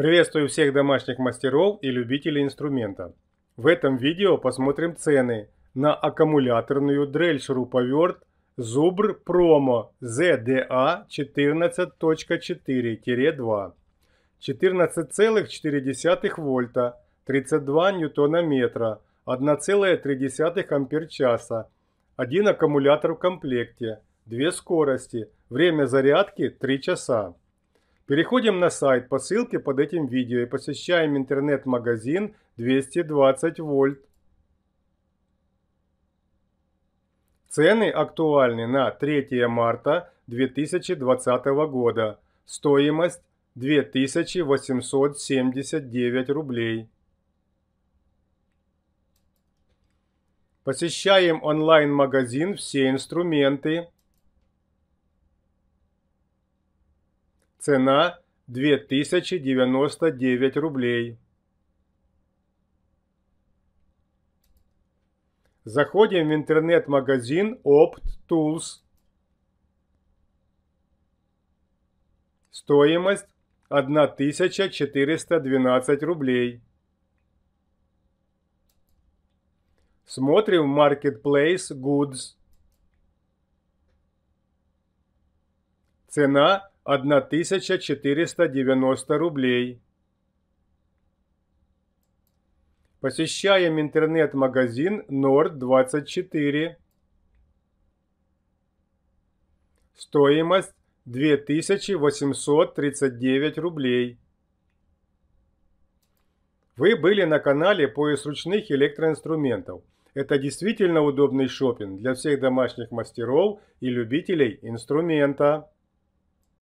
Приветствую всех домашних мастеров и любителей инструмента. В этом видео посмотрим цены на аккумуляторную дрель шуруповерт Zubr Promo ZDA 14.4-2 14,4 вольта, 32 ньютона метра, 1,3 ампер часа, один аккумулятор в комплекте, две скорости, время зарядки 3 часа. Переходим на сайт по ссылке под этим видео и посещаем интернет-магазин 220 вольт. Цены актуальны на 3 марта 2020 года. Стоимость 2879 рублей. Посещаем онлайн-магазин «Все инструменты». Цена 2099 рублей. Заходим в интернет-магазин Opt Tools. Стоимость 1412 рублей. Смотрим Marketplace Goods. Цена 1490 рублей. Посещаем интернет-магазин Nord24. Стоимость 2839 рублей. Вы были на канале пояс ручных электроинструментов». Это действительно удобный шопинг для всех домашних мастеров и любителей инструмента.